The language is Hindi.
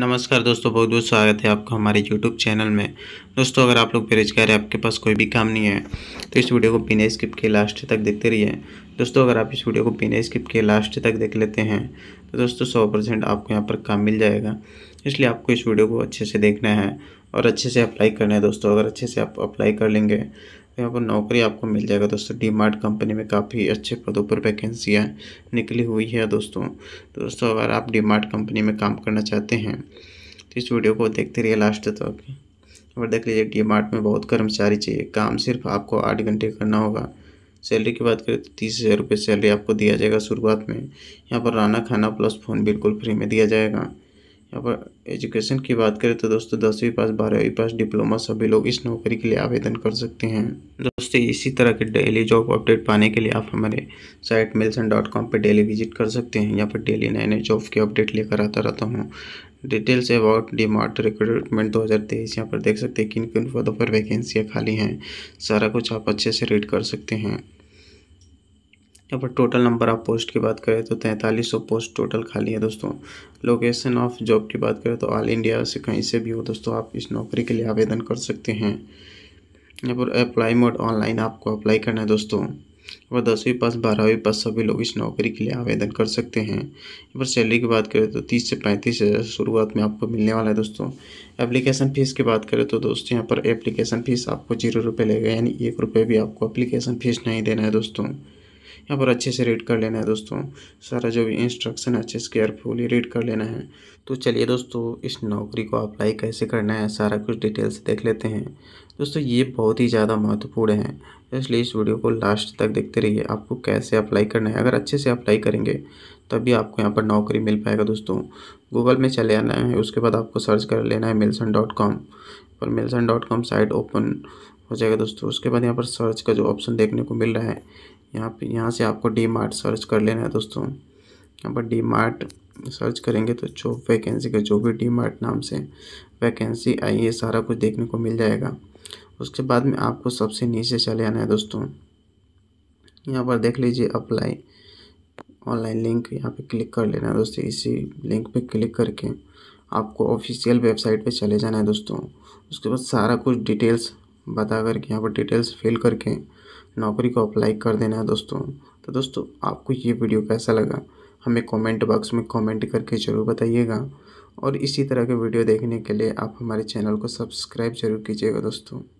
नमस्कार दोस्तों बहुत बहुत स्वागत है आपका हमारे यूट्यूब चैनल में दोस्तों अगर आप लोग बेरोजगार है आपके पास कोई भी काम नहीं है तो इस वीडियो को बिना स्किप के लास्ट तक देखते रहिए दोस्तों अगर आप इस वीडियो को बिना स्किप किए लास्ट तक देख लेते हैं तो दोस्तों सौ परसेंट आपको यहाँ पर काम मिल जाएगा इसलिए आपको इस वीडियो को अच्छे से देखना है और अच्छे से अप्लाई करना है दोस्तों अगर अच्छे से आप अप्लाई कर लेंगे तो यहाँ पर नौकरी आपको मिल जाएगा दोस्तों डी मार्ट कंपनी में काफ़ी अच्छे पदों पर वैकेंसियाँ निकली हुई है दोस्तों तो दोस्तों अगर आप डी मार्ट कंपनी में काम करना चाहते हैं तो इस वीडियो को देखते रहिए लास्ट तक और देख लीजिए डी मार्ट में बहुत कर्मचारी चाहिए काम सिर्फ आपको आठ घंटे करना होगा सैलरी की बात करें तो तीस हज़ार रुपये सैलरी आपको दिया जाएगा शुरुआत में यहाँ पर राना खाना प्लस फ़ोन बिल्कुल फ्री में दिया जाएगा यहाँ पर एजुकेशन की बात करें तो दोस्तों दसवीं पास बारहवीं पास डिप्लोमा सभी लोग इस नौकरी के लिए आवेदन कर सकते हैं दोस्तों इसी तरह के डेली जॉब अपडेट पाने के लिए आप हमारे साइट मिल्सन डॉट कॉम पर डेली विजिट कर सकते हैं यहाँ पर डेली नए नए जॉब के अपडेट लेकर आता रहता हूँ details about D Mart recruitment दो हज़ार तेईस यहाँ पर देख सकते हैं किन किन पदों पर वैकेंसियाँ खाली हैं सारा कुछ आप अच्छे से रीड कर सकते हैं यहाँ पर टोटल नंबर ऑफ पोस्ट की बात करें तो तैंतालीस सौ पोस्ट टोटल खाली है दोस्तों लोकेशन ऑफ जॉब की बात करें तो ऑल इंडिया से कहीं से भी हो दोस्तों आप इस नौकरी के लिए आवेदन कर सकते हैं यहाँ पर अप्लाई मोड ऑनलाइन आपको अप्लाई करना है दोस्तों व दसवीं पास बारहवीं पास सभी लोग इस नौकरी के लिए आवेदन कर सकते हैं पर सैलरी की बात करें तो तीस से पैंतीस हज़ार शुरुआत में आपको मिलने वाला है दोस्तों एप्लीकेशन फ़ीस की बात करें तो दोस्तों यहाँ पर एप्लीकेशन फ़ीस आपको जीरो रुपये लेगा यानी एक रुपये भी आपको एप्लीकेशन फ़ीस नहीं देना है दोस्तों यहाँ पर अच्छे से रीड कर लेना है दोस्तों सारा जो भी इंस्ट्रक्शन है अच्छे से केयरफुली रीड कर लेना है तो चलिए दोस्तों इस नौकरी को अप्लाई कैसे करना है सारा कुछ डिटेल से देख लेते हैं दोस्तों ये बहुत ही ज़्यादा महत्वपूर्ण है इसलिए इस वीडियो को लास्ट तक देखते रहिए आपको कैसे अप्लाई करना है अगर अच्छे से अप्लाई करेंगे तभी आपको यहाँ पर नौकरी मिल पाएगा दोस्तों गूगल में चले आना है उसके बाद आपको सर्च कर लेना है मिल्सन डॉट कॉम पर Milson dot com site open हो जाएगा दोस्तों उसके बाद यहाँ पर सर्च का जो ऑप्शन देखने को मिल रहा है यहाँ पे यहाँ से आपको डी मार्ट सर्च कर लेना है दोस्तों यहाँ पर डी मार्ट सर्च करेंगे तो जो वैकेंसी का जो भी डी मार्ट नाम से वैकेंसी आई है सारा कुछ देखने को मिल जाएगा उसके बाद में आपको सबसे नीचे चले आना है दोस्तों यहाँ पर देख लीजिए अप्लाई ऑनलाइन लिंक यहाँ पे क्लिक कर लेना है दोस्तों इसी लिंक पे क्लिक करके आपको ऑफिशियल वेबसाइट पे चले जाना है दोस्तों उसके बाद सारा कुछ डिटेल्स बता करके यहाँ पर डिटेल्स फिल करके नौकरी को अप्लाई कर देना है दोस्तों तो दोस्तों आपको ये वीडियो कैसा लगा हमें कमेंट बॉक्स में कमेंट करके ज़रूर बताइएगा और इसी तरह के वीडियो देखने के लिए आप हमारे चैनल को सब्सक्राइब जरूर कीजिएगा दोस्तों